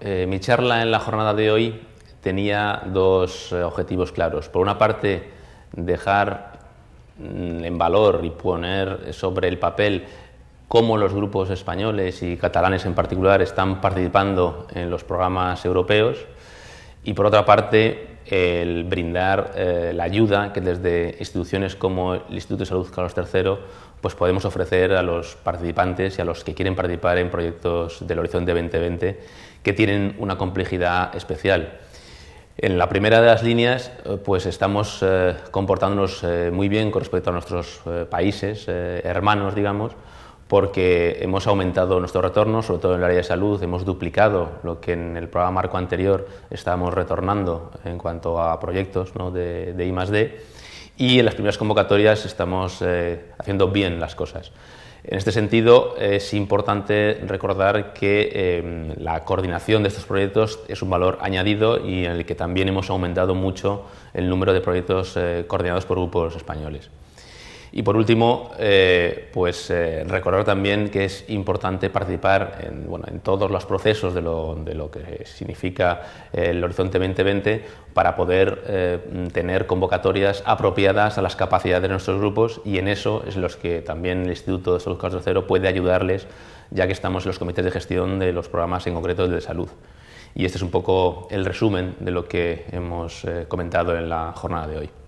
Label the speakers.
Speaker 1: Eh, mi charla en la jornada de hoy tenía dos eh, objetivos claros. Por una parte, dejar mm, en valor y poner sobre el papel cómo los grupos españoles y catalanes en particular están participando en los programas europeos y por otra parte el brindar eh, la ayuda que desde instituciones como el Instituto de Salud Carlos III pues podemos ofrecer a los participantes y a los que quieren participar en proyectos del Horizonte 2020 que tienen una complejidad especial. En la primera de las líneas, eh, pues estamos eh, comportándonos muy bien con respecto a nuestros países hermanos, digamos, porque hemos aumentado nuestro retorno, sobre todo en el área de salud, hemos duplicado lo que en el programa marco anterior estábamos retornando en cuanto a proyectos de, de I +D, y en las primeras convocatorias estamos eh, haciendo bien las cosas. En este sentido, es importante recordar que em, la coordinación de estos proyectos es un valor añadido y en el que también hemos aumentado mucho el número de proyectos eh, coordinados por grupos españoles. Y por último, eh, pues eh, recordar también que es importante participar en, todos los procesos de lo, que significa eh, el Horizonte 2020 para poder tener convocatorias apropiadas a las capacidades de nuestros grupos y en eso es los que también el Instituto de Salud Cero puede ayudarles ya que estamos en los comités de gestión de los programas en concreto de salud. Y este es un poco el resumen de lo que hemos comentado en la jornada de hoy.